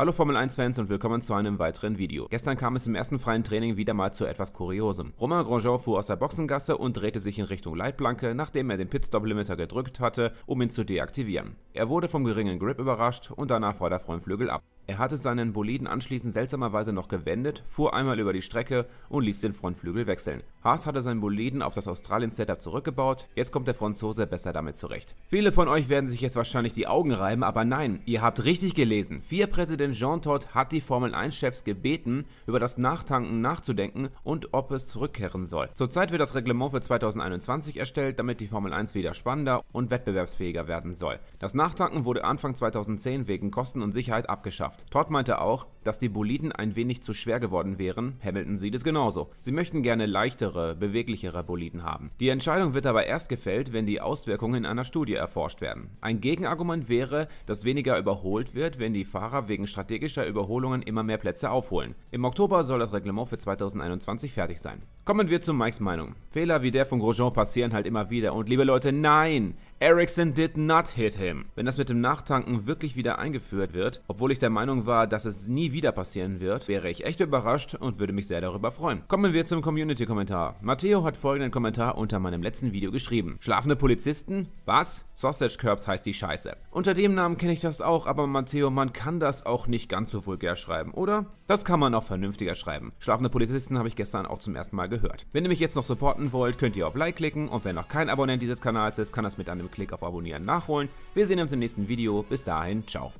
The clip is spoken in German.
Hallo Formel 1 Fans und willkommen zu einem weiteren Video. Gestern kam es im ersten freien Training wieder mal zu etwas Kuriosem. Romain Grosjean fuhr aus der Boxengasse und drehte sich in Richtung Leitplanke, nachdem er den Pitstop-Limiter gedrückt hatte, um ihn zu deaktivieren. Er wurde vom geringen Grip überrascht und danach war der Frontflügel ab. Er hatte seinen Boliden anschließend seltsamerweise noch gewendet, fuhr einmal über die Strecke und ließ den Frontflügel wechseln. Haas hatte seinen Boliden auf das Australien-Setup zurückgebaut, jetzt kommt der Franzose besser damit zurecht. Viele von euch werden sich jetzt wahrscheinlich die Augen reiben, aber nein, ihr habt richtig gelesen. Vier-Präsident Jean Todt hat die Formel-1-Chefs gebeten, über das Nachtanken nachzudenken und ob es zurückkehren soll. Zurzeit wird das Reglement für 2021 erstellt, damit die Formel 1 wieder spannender und wettbewerbsfähiger werden soll. Das Nachtanken wurde Anfang 2010 wegen Kosten und Sicherheit abgeschafft. Todt meinte auch, dass die Boliden ein wenig zu schwer geworden wären, Hamilton sieht es genauso. Sie möchten gerne leichtere andere, beweglichere Boliden haben. Die Entscheidung wird aber erst gefällt, wenn die Auswirkungen in einer Studie erforscht werden. Ein Gegenargument wäre, dass weniger überholt wird, wenn die Fahrer wegen strategischer Überholungen immer mehr Plätze aufholen. Im Oktober soll das Reglement für 2021 fertig sein. Kommen wir zu Mikes Meinung. Fehler wie der von Grosjean passieren halt immer wieder und liebe Leute, nein! Ericsson did not hit him. Wenn das mit dem Nachtanken wirklich wieder eingeführt wird, obwohl ich der Meinung war, dass es nie wieder passieren wird, wäre ich echt überrascht und würde mich sehr darüber freuen. Kommen wir zum Community-Kommentar. Kommentar. Matteo hat folgenden Kommentar unter meinem letzten Video geschrieben. Schlafende Polizisten? Was? Sausage Curbs heißt die Scheiße. Unter dem Namen kenne ich das auch, aber Matteo, man kann das auch nicht ganz so vulgär schreiben, oder? Das kann man auch vernünftiger schreiben. Schlafende Polizisten habe ich gestern auch zum ersten Mal gehört. Wenn ihr mich jetzt noch supporten wollt, könnt ihr auf Like klicken und wer noch kein Abonnent dieses Kanals ist, kann das mit einem Klick auf Abonnieren nachholen. Wir sehen uns im nächsten Video. Bis dahin, ciao.